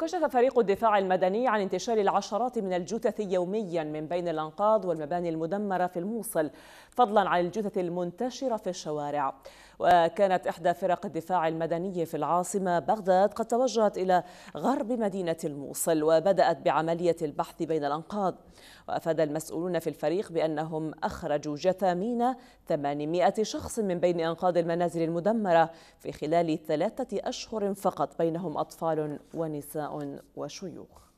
كشف فريق الدفاع المدني عن انتشار العشرات من الجثث يوميا من بين الانقاض والمباني المدمره في الموصل فضلا عن الجثث المنتشره في الشوارع وكانت احدى فرق الدفاع المدني في العاصمه بغداد قد توجهت الى غرب مدينه الموصل وبدات بعمليه البحث بين الانقاض وافاد المسؤولون في الفريق بانهم اخرجوا جثامين 800 شخص من بين انقاض المنازل المدمره في خلال ثلاثه اشهر فقط بينهم اطفال ونساء On va